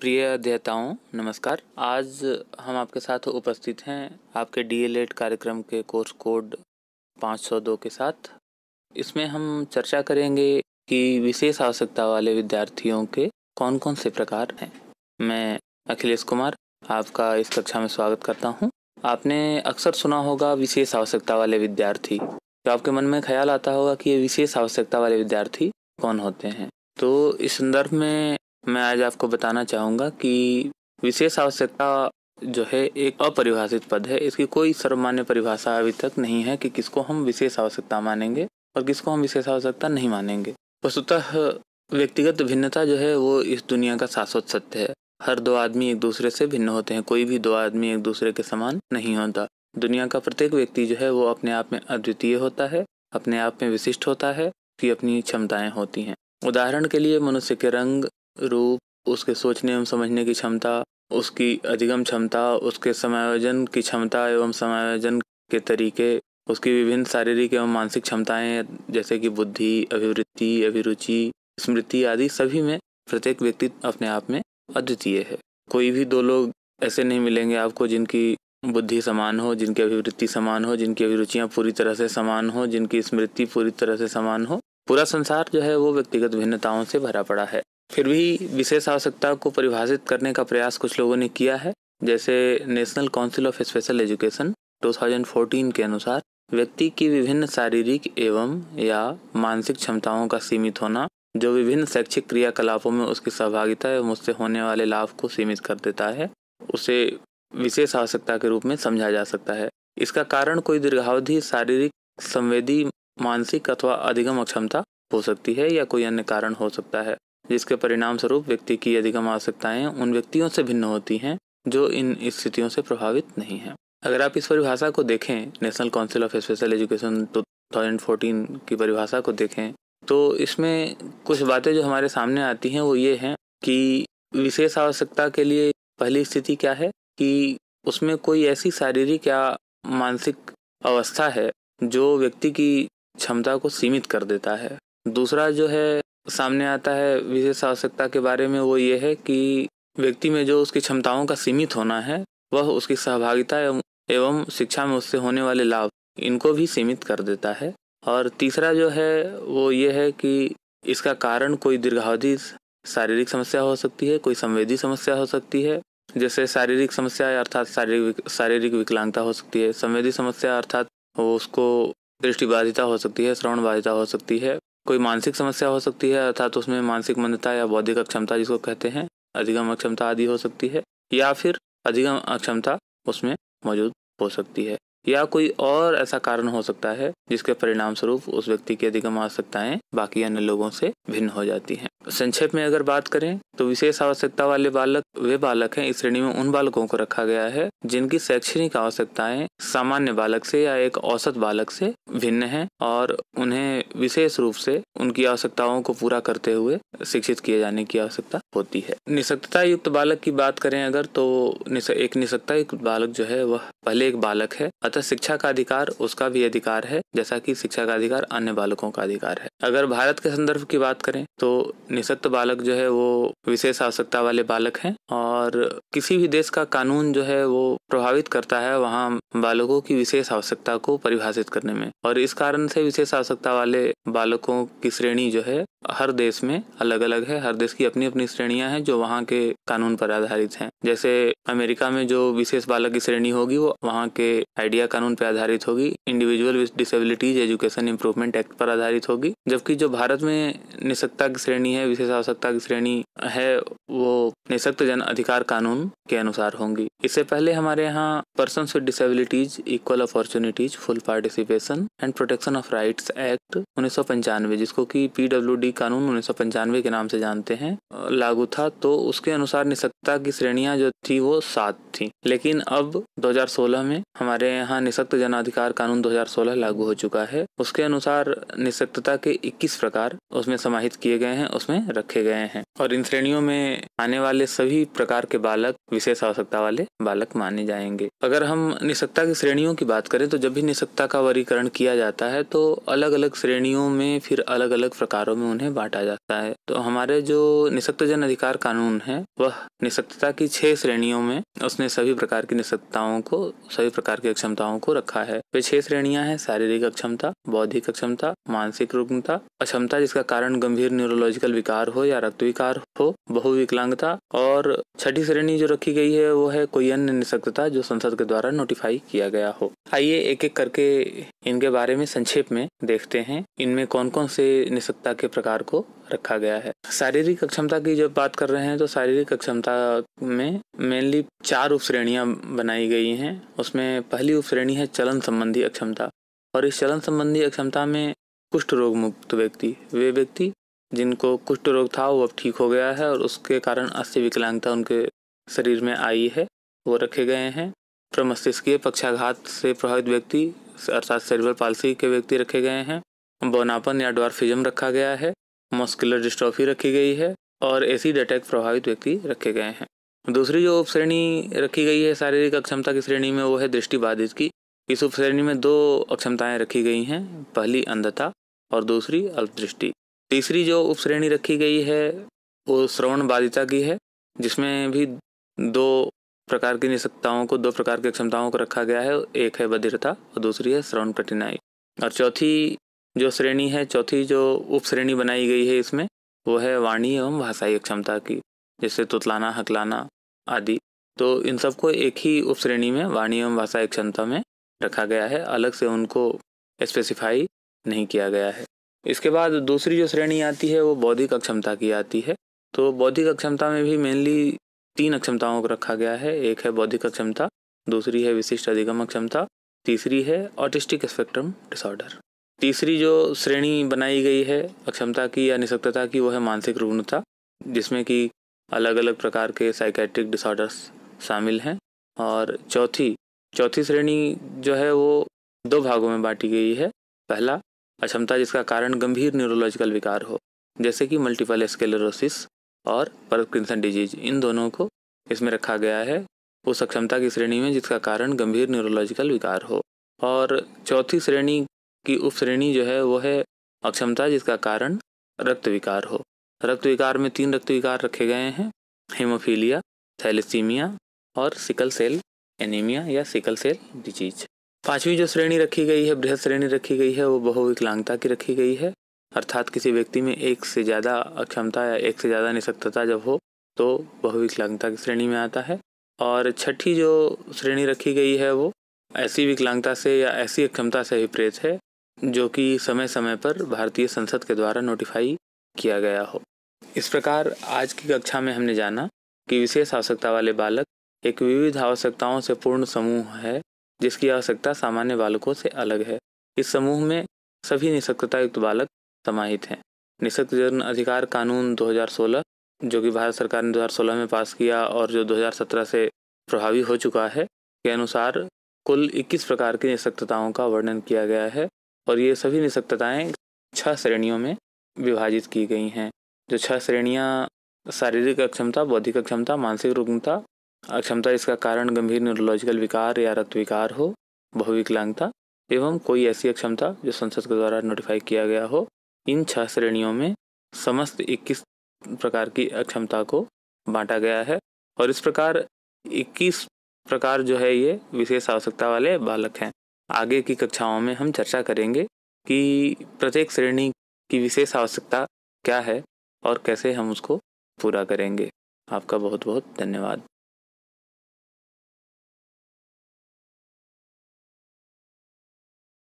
प्रिय अध्येताओं नमस्कार आज हम आपके साथ उपस्थित हैं आपके डीएलएड कार्यक्रम के कोर्स कोड 502 के साथ इसमें हम चर्चा करेंगे कि विशेष आवश्यकता वाले विद्यार्थियों के कौन कौन से प्रकार हैं मैं अखिलेश कुमार आपका इस कक्षा में स्वागत करता हूं। आपने अक्सर सुना होगा विशेष आवश्यकता वाले विद्यार्थी तो आपके मन में ख्याल आता होगा कि ये विशेष आवश्यकता वाले विद्यार्थी कौन होते हैं तो इस संदर्भ में मैं आज आपको बताना चाहूँगा कि विशेष आवश्यकता जो है एक अपरिभाषित पद है इसकी कोई सर्वमान्य परिभाषा अभी तक नहीं है कि किसको हम विशेष आवश्यकता मानेंगे और किसको हम विशेष आवश्यकता नहीं मानेंगे वस्तुतः व्यक्तिगत भिन्नता जो है वो इस दुनिया का शाश्वत सत्य है हर दो आदमी एक दूसरे से भिन्न होते हैं कोई भी दो आदमी एक दूसरे के समान नहीं होता दुनिया का प्रत्येक व्यक्ति जो है वो अपने आप में अद्वितीय होता है अपने आप में विशिष्ट होता है कि अपनी क्षमताएं होती हैं उदाहरण के लिए मनुष्य के रंग रूप उसके सोचने एवं समझने की क्षमता उसकी अधिगम क्षमता उसके समायोजन की क्षमता एवं समायोजन के तरीके उसकी विभिन्न शारीरिक एवं मानसिक क्षमताएं जैसे कि बुद्धि अभिवृत्ति अभिरुचि स्मृति आदि सभी में प्रत्येक व्यक्ति अपने आप में अद्वितीय है कोई भी दो लोग ऐसे नहीं मिलेंगे आपको जिनकी बुद्धि समान हो जिनकी अभिवृत्ति समान हो जिनकी अभिरुचियाँ पूरी तरह से समान हो जिनकी स्मृति पूरी तरह से समान हो पूरा संसार जो है वो व्यक्तिगत भिन्नताओं से भरा पड़ा है फिर भी विशेष आवश्यकता को परिभाषित करने का प्रयास कुछ लोगों ने किया है जैसे National Council of Special Education 2014 के अनुसार व्यक्ति की विभिन्न शारीरिक एवं या मानसिक क्षमताओं का सीमित होना जो विभिन्न शैक्षिक क्रियाकलापों में उसकी सहभागिता एवं उससे होने वाले लाभ को सीमित कर देता है उसे विशेष आवश्यकता के रूप में समझा जा सकता है इसका कारण कोई दीर्घावधि शारीरिक संवेदी मानसिक अथवा अधिगम अक्षमता हो सकती है या कोई अन्य कारण हो सकता है जिसके परिणाम स्वरूप व्यक्ति की अधिगम आवश्यकताएं उन व्यक्तियों से भिन्न होती हैं जो इन स्थितियों से प्रभावित नहीं हैं अगर आप इस परिभाषा को देखें National Council of Special Education two thousand fourteen की परिभाषा को देखें तो इसमें कुछ बातें जो हमारे सामने आती हैं वो ये हैं कि विशेष आवश्यकता के लिए पहली स्थिति क्या है कि उसमें कोई ऐसी शारीरिक या मानसिक अवस्था है जो व्यक्ति की क्षमता को सीमित कर देता है दूसरा जो है सामने आता है विशेष आवश्यकता के बारे में वो ये है कि व्यक्ति में जो उसकी क्षमताओं का सीमित होना है वह उसकी सहभागिता एवं शिक्षा में उससे होने वाले लाभ इनको भी सीमित कर देता है और तीसरा जो है वो ये है कि इसका कारण कोई दीर्घावधि शारीरिक समस्या हो सकती है कोई संवेदी समस्या हो सकती है जैसे शारीरिक समस्या अर्थात शारीरिक शारीरिक विकलांगता हो सकती है संवेदी समस्या अर्थात उसको दृष्टिबाधिता हो सकती है श्रवण बाधिता हो सकती है कोई मानसिक समस्या हो सकती है अर्थात तो उसमें मानसिक मंदता या बौद्धिक अक्षमता जिसको कहते हैं अधिगम अक्षमता आदि हो सकती है या फिर अधिगम अक्षमता उसमें मौजूद हो सकती है या कोई और ऐसा कारण हो सकता है जिसके परिणाम स्वरूप उस व्यक्ति की अधिगम आवश्यकताएं बाकी अन्य लोगों से भिन्न हो जाती हैं संक्षेप में अगर बात करें तो विशेष आवश्यकता वाले बालक वे बालक हैं इस श्रेणी में उन बालकों को रखा गया है जिनकी शैक्षणिक आवश्यकताएं सामान्य बालक से या एक औसत बालक से भिन्न है और उन्हें विशेष रूप से उनकी आवश्यकताओं को पूरा करते हुए शिक्षित किए जाने की आवश्यकता होती है निशक्तता युक्त बालक की बात करें अगर तो एक निशक्ता युक्त बालक जो है वह पहले एक बालक है अतः अतः तो शिक्षा का अधिकार उसका भी अधिकार है जैसा कि शिक्षा का अधिकार अन्य बालकों का अधिकार है अगर भारत के संदर्भ की बात करें तो निशक्त बालक जो है वो विशेष आवश्यकता वाले बालक हैं और किसी भी देश का कानून जो है वो प्रभावित करता है वहाँ बालकों की विशेष आवश्यकता को परिभाषित करने में और इस कारण से विशेष आवश्यकता वाले बालकों की श्रेणी जो है हर देश में अलग अलग है हर देश की अपनी अपनी श्रेणियां हैं जो वहाँ के कानून पर आधारित हैं जैसे अमेरिका में जो विशेष बालक की श्रेणी होगी वो वहाँ के आइडिया कानून पर आधारित होगी Individual with Disabilities Education Improvement Act पर आधारित होगी जबकि जो भारत में निशक्ता की श्रेणी है विशेष आवश्यकता की श्रेणी है वो निशक्त जन अधिकार कानून के अनुसार होंगी इससे पहले हमारे यहाँ Person with Disabilities Equal Opportunities Full Participation and Protection of Rights Act उन्नीस जिसको की पीडब्ल्यू बॉडी कानून उन्नीस के नाम से जानते हैं लागू था तो उसके अनुसार निशक्तता की श्रेणियां जो थी वो सात थी लेकिन अब 2016 में हमारे यहाँ निशक्त जनाधिकार कानून 2016 लागू हो चुका है उसके अनुसार निशक्तता के 21 प्रकार उसमें समाहित किए गए हैं उसमें रखे गए हैं और इन श्रेणियों में आने वाले सभी प्रकार के बालक विशेष आवश्यकता वाले बालक माने जाएंगे अगर हम निशक्तता की श्रेणियों की बात करें तो जब भी निशक्तता का वर्गीकरण किया जाता है तो अलग अलग श्रेणियों में फिर अलग अलग प्रकारों में उन्हें बांटा जाता है तो हमारे जो निशक्त जन अधिकार कानून है वह निशक्तता की छह श्रेणियों में उसने सभी प्रकार की निशक्तताओं को सभी प्रकार की अक्षमताओं को रखा है वे छह श्रेणियां हैं शारीरिक अक्षमता बौद्धिक अक्षमता मानसिक रुग्णता अक्षमता जिसका कारण गंभीर न्यूरोलॉजिकल विकार हो या रक्त विकार हो बहु विकलांगता और छठी श्रेणी जो रखी गई है वो है कोई अन्य निशक्तता जो संसद के द्वारा नोटिफाई किया गया हो आइए एक एक करके इनके बारे में संक्षेप में देखते हैं इनमें कौन कौन से निशक्तता के प्रकार को रखा गया है शारीरिक अक्षमता की जब बात कर रहे हैं तो शारीरिक अक्षमता में मेनली चार उप बनाई गई हैं उसमें पहली उप है चलन संबंधी अक्षमता और इस चलन संबंधी अक्षमता में कुष्ठ रोग मुक्त व्यक्ति वे व्यक्ति जिनको कुष्ठ रोग था वो अब ठीक हो गया है और उसके कारण अस्थि विकलांगता उनके शरीर में आई है वो रखे गए हैं प्रमस्तिष्कीय पक्षाघात से प्रभावित व्यक्ति अर्थात सेरिबल पालसी के व्यक्ति रखे गए हैं बौनापन या डॉर्फिजम रखा गया है मस्कुलर डिस्ट्रॉफी रखी गई है और एसिड अटैक प्रभावित व्यक्ति रखे गए हैं दूसरी जो उपश्रेणी रखी गई है शारीरिक अक्षमता की श्रेणी में वो है दृष्टिबाधित की इस उपश्रेणी में दो अक्षमताएं रखी गई हैं पहली अंधता और दूसरी अल्पदृष्टि तीसरी जो उप श्रेणी रखी गई है वो श्रवण बाधिता की है जिसमें भी दो प्रकार की निशक्ताओं को दो प्रकार की क्षमताओं को रखा गया है एक है बधिरता और दूसरी है श्रवण कठिनाई और चौथी जो श्रेणी है चौथी जो उप श्रेणी बनाई गई है इसमें वो है वाणी एवं भाषाई क्षमता की जैसे तुतलाना हकलाना आदि तो इन सबको एक ही उप श्रेणी में वाणी एवं भाषाई क्षमता में रखा गया है अलग से उनको स्पेसिफाई नहीं किया गया है इसके बाद दूसरी जो श्रेणी आती है वो बौद्धिक अक्षमता की आती है तो बौद्धिक अक्षमता में भी मेनली तीन अक्षमताओं को रखा गया है एक है बौद्धिक अक्षमता दूसरी है विशिष्ट अधिगम अक्षमता तीसरी है ऑटिस्टिक स्पेक्ट्रम डिसऑर्डर तीसरी जो श्रेणी बनाई गई है अक्षमता की या निशक्तता की वो है मानसिक रुग्णता जिसमें कि अलग अलग प्रकार के साइकेट्रिक डिसऑर्डर्स शामिल हैं और चौथी चौथी श्रेणी जो है वो दो भागों में बांटी गई है पहला अक्षमता जिसका कारण गंभीर न्यूरोलॉजिकल विकार हो जैसे कि मल्टीपल स्केलरोसिस और परकिंसन डिजीज इन दोनों को इसमें रखा गया है उस अक्षमता की श्रेणी में जिसका कारण गंभीर न्यूरोलॉजिकल विकार हो और चौथी श्रेणी की उप श्रेणी जो है वो है अक्षमता जिसका कारण रक्त विकार हो रक्त विकार में तीन रक्त विकार रखे गए हैं हेमोफीलिया थैलेसीमिया और सिकल सेल एनीमिया या सिकल सेल डिजीज पांचवी जो श्रेणी रखी गई है बृहद श्रेणी रखी गई है वो बहुविकलांगता की रखी गई है अर्थात किसी व्यक्ति में एक से ज़्यादा अक्षमता या एक से ज़्यादा निशक्तता जब हो तो बहुविकलांगता की श्रेणी में आता है और छठी जो श्रेणी रखी गई है वो ऐसी विकलांगता से या ऐसी अक्षमता से प्रेत है जो कि समय समय पर भारतीय संसद के द्वारा नोटिफाई किया गया हो इस प्रकार आज की कक्षा में हमने जाना कि विशेष आवश्यकता वाले बालक एक विविध आवश्यकताओं से पूर्ण समूह है जिसकी आवश्यकता सामान्य बालकों से अलग है इस समूह में सभी निशक्तता युक्त बालक समाहित हैं निशक्त जन अधिकार कानून 2016 जो कि भारत सरकार ने 2016 में पास किया और जो 2017 से प्रभावी हो चुका है के अनुसार कुल 21 प्रकार की निशक्तताओं का वर्णन किया गया है और ये सभी निशक्तताएँ छः श्रेणियों में विभाजित की गई हैं जो छह श्रेणियाँ शारीरिक अक्षमता बौद्धिक अक्षमता मानसिक रुग्णता अक्षमता इसका कारण गंभीर न्यूरोलॉजिकल विकार या रक्त विकार हो बहुविकलांगता एवं कोई ऐसी अक्षमता जो संसद के द्वारा नोटिफाई किया गया हो इन छह श्रेणियों में समस्त 21 प्रकार की अक्षमता को बांटा गया है और इस प्रकार 21 प्रकार जो है ये विशेष आवश्यकता वाले बालक हैं आगे की कक्षाओं में हम चर्चा करेंगे कि प्रत्येक श्रेणी की विशेष आवश्यकता क्या है और कैसे हम उसको पूरा करेंगे आपका बहुत बहुत धन्यवाद